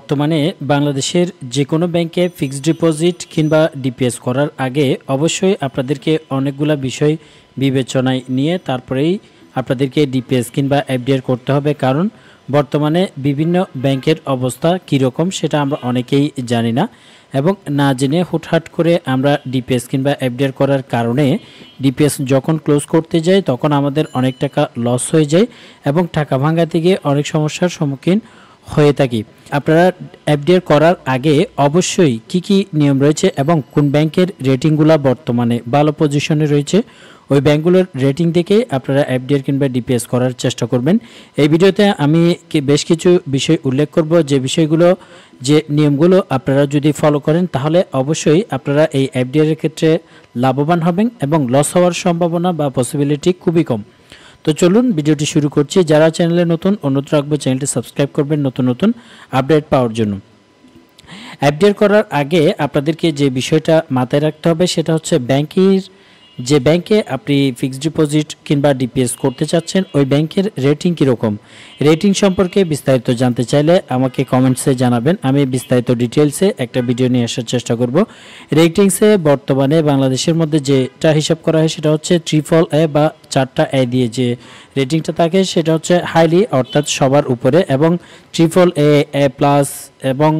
বর্তমানে বাংলাদেশের যে কোনো ব্যাংকে ফিক্সড ডিপোজিট কিংবা ডিপিএস করার আগে অবশ্যই আপনাদেরকে অনেকগুলা বিষয় বিবেচনায় নিয়ে তারপরেই আপনাদেরকে ডিপিএস কিংবা এফডিআর করতে হবে কারণ বর্তমানে বিভিন্ন ব্যাংকের অবস্থা কীরকম সেটা আমরা অনেকেই জানি না এবং না জেনে হুটহাট করে আমরা ডিপিএস কিংবা এফডিআর করার কারণে ডিপিএস যখন ক্লোজ করতে যাই তখন আমাদের অনেক টাকা লস হয়ে যায় এবং টাকা ভাঙাতে গিয়ে অনেক সমস্যার সম্মুখীন হয়ে থাকি আপনারা এফডিআর করার আগে অবশ্যই কি কি নিয়ম রয়েছে এবং কোন ব্যাংকের রেটিংগুলো বর্তমানে ভালো পজিশনে রয়েছে ওই ব্যাংকগুলোর রেটিং দেখে আপনারা এফডিআর কিংবা ডিপিএস করার চেষ্টা করবেন এই ভিডিওতে আমি বেশ কিছু বিষয় উল্লেখ করব যে বিষয়গুলো যে নিয়মগুলো আপনারা যদি ফলো করেন তাহলে অবশ্যই আপনারা এই এফডিআর এর ক্ষেত্রে লাভবান হবেন এবং লস হওয়ার সম্ভাবনা বা পসিবিলিটি খুবই কম তো চলুন ভিডিওটি শুরু করছি যারা চ্যানেলে নতুন অনুরোধ রাখবো চ্যানেলটি সাবস্ক্রাইব করবেন নতুন নতুন আপডেট পাওয়ার জন্য আপডেট করার আগে আপনাদেরকে যে বিষয়টা মাথায় রাখতে হবে সেটা হচ্ছে ব্যাংকের যে ব্যাংকে আপনি ফিক্সড ডিপোজিট কিংবা ডিপিএস করতে চাচ্ছেন ওই ব্যাংকের রেটিং কীরকম রেটিং সম্পর্কে বিস্তারিত জানতে চাইলে আমাকে কমেন্টসে জানাবেন আমি বিস্তারিত ডিটেলসে একটা ভিডিও নিয়ে আসার চেষ্টা করব রেটিংসে বর্তমানে বাংলাদেশের মধ্যে যেটা হিসাব করা হয় সেটা হচ্ছে ট্রিপল এ বা চারটা এ দিয়ে যে রেটিংটা থাকে সেটা হচ্ছে হাইলি অর্থাৎ সবার উপরে এবং ট্রিপল এ এ প্লাস এবং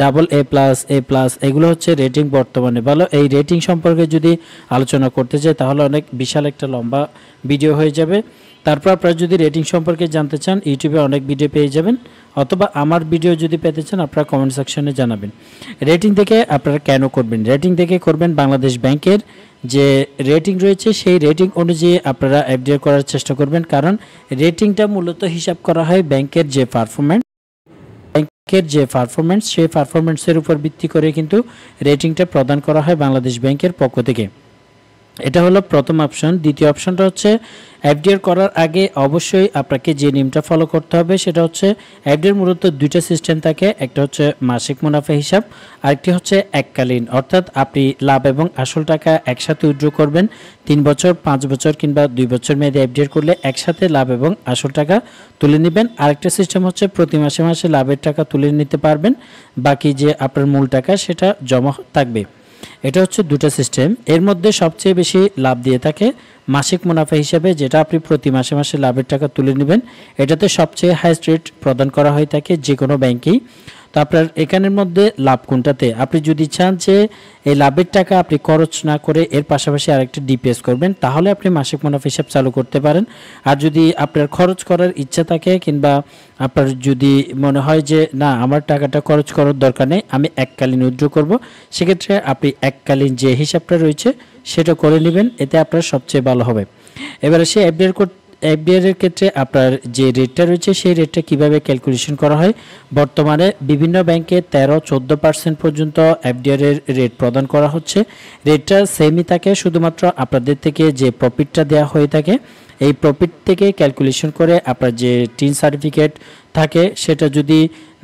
double A plus A plus এগুলো হচ্ছে রেটিং বর্তমানে ভালো এই রেটিং সম্পর্কে যদি আলোচনা করতে চাই তাহলে অনেক বিশাল একটা লম্বা ভিডিও হয়ে যাবে তারপর আপনারা যদি রেটিং সম্পর্কে জানতে চান ইউটিউবে অনেক ভিডিও পেয়ে যাবেন অথবা আমার ভিডিও যদি পেতে চান আপনারা কমেন্ট সেকশনে জানাবেন রেটিং থেকে আপনারা কেন করবেন রেটিং থেকে করবেন বাংলাদেশ ব্যাংকের যে রেটিং রয়েছে সেই রেটিং অনুযায়ী আপনারা এফডিআর করার চেষ্টা করবেন কারণ রেটিংটা মূলত হিসাব করা হয় ব্যাংকের যে পারফরমেন্স ব্যাংকের যে পারফরমেন্স সেই পারফরমেন্সের উপর ভিত্তি করে কিন্তু রেটিংটা প্রদান করা হয় বাংলাদেশ ব্যাংকের পক্ষ থেকে এটা হলো প্রথম অপশন দ্বিতীয় অপশনটা হচ্ছে এফডিআর করার আগে অবশ্যই আপনাকে যে নিয়মটা ফলো করতে হবে সেটা হচ্ছে এফডিআর মূলত দুইটা সিস্টেম থাকে একটা হচ্ছে মাসিক মুনাফা হিসাব আরেকটি হচ্ছে এককালীন অর্থাৎ আপনি লাভ এবং আসল টাকা একসাথে উইড্রো করবেন তিন বছর পাঁচ বছর কিংবা দুই বছর মেয়াদে এফডিআর করলে একসাথে লাভ এবং আসল টাকা তুলে নেবেন আরেকটা সিস্টেম হচ্ছে প্রতি মাসে মাসে লাভের টাকা তুলে নিতে পারবেন বাকি যে আপনার মূল টাকা সেটা জমা থাকবে এটা হচ্ছে দুটো সিস্টেম এর মধ্যে সবচেয়ে বেশি লাভ দিয়ে থাকে মাসিক মুনাফা হিসেবে যেটা আপনি প্রতি মাসে মাসে লাভের টাকা তুলে নেবেন এটাতে সবচেয়ে হাইস্ট রেট প্রদান করা হয়ে থাকে যে কোনো ব্যাংকেই তো আপনার এখানের মধ্যে লাভ কোনটাতে আপনি যদি চান যে এই লাভের টাকা আপনি খরচ না করে এর পাশাপাশি আরেকটা ডিপিএস করবেন তাহলে আপনি মাসিক মুনাফা হিসাব চালু করতে পারেন আর যদি আপনার খরচ করার ইচ্ছা থাকে কিংবা আপনার যদি মনে হয় যে না আমার টাকাটা খরচ করার দরকার নেই আমি এককালীন উইথড্র করব সেক্ষেত্রে আপনি এককালীন যে হিসাবটা রয়েছে সেটা করে নেবেন এতে আপনার সবচেয়ে ভালো হবে এবারে সে অ্যাপডেট কোড এফডিআর ক্ষেত্রে আপনার যে রেটটা রয়েছে সেই রেটটা কিভাবে ক্যালকুলেশন করা হয় বর্তমানে বিভিন্ন ব্যাংকে তেরো চোদ্দ পার্সেন্ট পর্যন্ত এফডিআরের রেট প্রদান করা হচ্ছে রেটটা সেমই থাকে শুধুমাত্র আপনাদের থেকে যে প্রফিটটা দেওয়া হয়ে থাকে এই প্রফিট থেকে ক্যালকুলেশন করে আপনার যে টিন সার্টিফিকেট থাকে সেটা যদি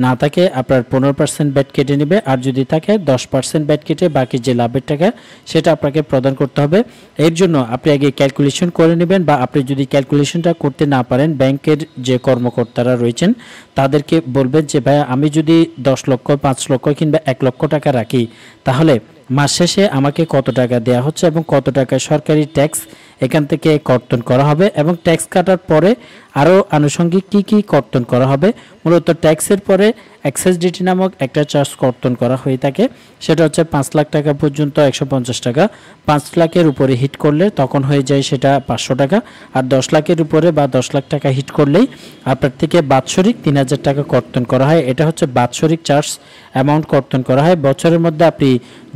না থাকে আপনার পনেরো পার্সেন্ট ব্যাট কেটে নেবে আর যদি থাকে দশ পার্সেন্ট ব্যাট কেটে বাকি যে লাভের টাকা সেটা আপনাকে প্রদান করতে হবে এর জন্য আপনি আগে ক্যালকুলেশন করে নেবেন বা আপনি যদি ক্যালকুলেশনটা করতে না পারেন ব্যাংকের যে কর্মকর্তারা রয়েছেন তাদেরকে বলবেন যে ভাই আমি যদি দশ লক্ষ পাঁচ লক্ষ কিংবা এক লক্ষ টাকা রাখি তাহলে মাস শেষে আমাকে কত টাকা দেয়া হচ্ছে এবং কত টাকা সরকারি ট্যাক্স এখান থেকে কর্তন করা হবে এবং ট্যাক্স কাটার পরে আরও আনুষঙ্গিক কি কি কর্তন করা হবে মূলত ট্যাক্সের পরে অ্যাক্সেস ডিটি নামক একটা চার্জ কর্তন করা হয়ে থাকে সেটা হচ্ছে পাঁচ লাখ টাকা পর্যন্ত একশো টাকা পাঁচ লাখের উপরে হিট করলে তখন হয়ে যায় সেটা পাঁচশো টাকা আর দশ লাখের উপরে বা দশ লাখ টাকা হিট করলেই আপনার থেকে বাৎসরিক তিন হাজার টাকা কর্তন করা হয় এটা হচ্ছে বাৎসরিক চার্জ অ্যামাউন্ট কর্তন করা হয় বছরের মধ্যে আপনি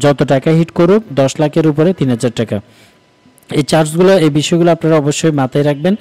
যত টাকা হিট করুক দশ লাখের উপরে তিন হাজার টাকা এই চার্জগুলো এই বিষয়গুলো আপনারা অবশ্যই মাথায় রাখবেন